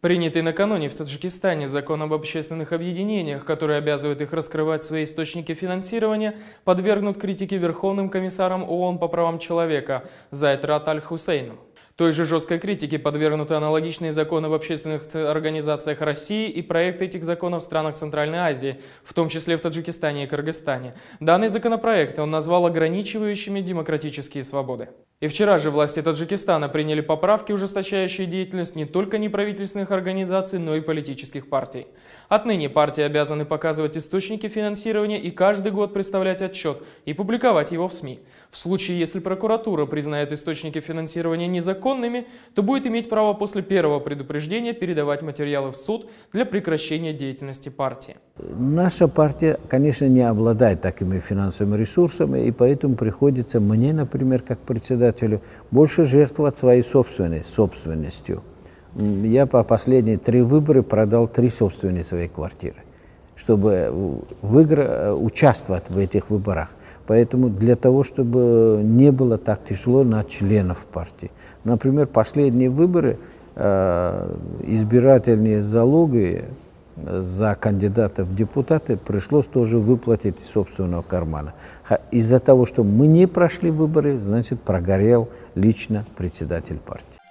Принятый накануне в Таджикистане закон об общественных объединениях, который обязывает их раскрывать свои источники финансирования, подвергнут критике Верховным комиссаром ООН по правам человека Зайтрат Аль-Хусейном. Той же жесткой критике подвергнуты аналогичные законы в общественных организациях России и проекты этих законов в странах Центральной Азии, в том числе в Таджикистане и Кыргызстане. Данные законопроекты он назвал ограничивающими демократические свободы. И вчера же власти Таджикистана приняли поправки, ужесточающие деятельность не только неправительственных организаций, но и политических партий. Отныне партии обязаны показывать источники финансирования и каждый год представлять отчет и публиковать его в СМИ. В случае, если прокуратура признает источники финансирования незаконными, незаконными, то будет иметь право после первого предупреждения передавать материалы в суд для прекращения деятельности партии. Наша партия, конечно, не обладает такими финансовыми ресурсами, и поэтому приходится мне, например, как председателю, больше жертвовать своей собственной собственностью. Я по последние три выборы продал три собственные свои квартиры чтобы в участвовать в этих выборах. Поэтому для того, чтобы не было так тяжело на членов партии. Например, последние выборы э, избирательные залоги э, за кандидатов в депутаты пришлось тоже выплатить из собственного кармана. Из-за того, что мы не прошли выборы, значит, прогорел лично председатель партии.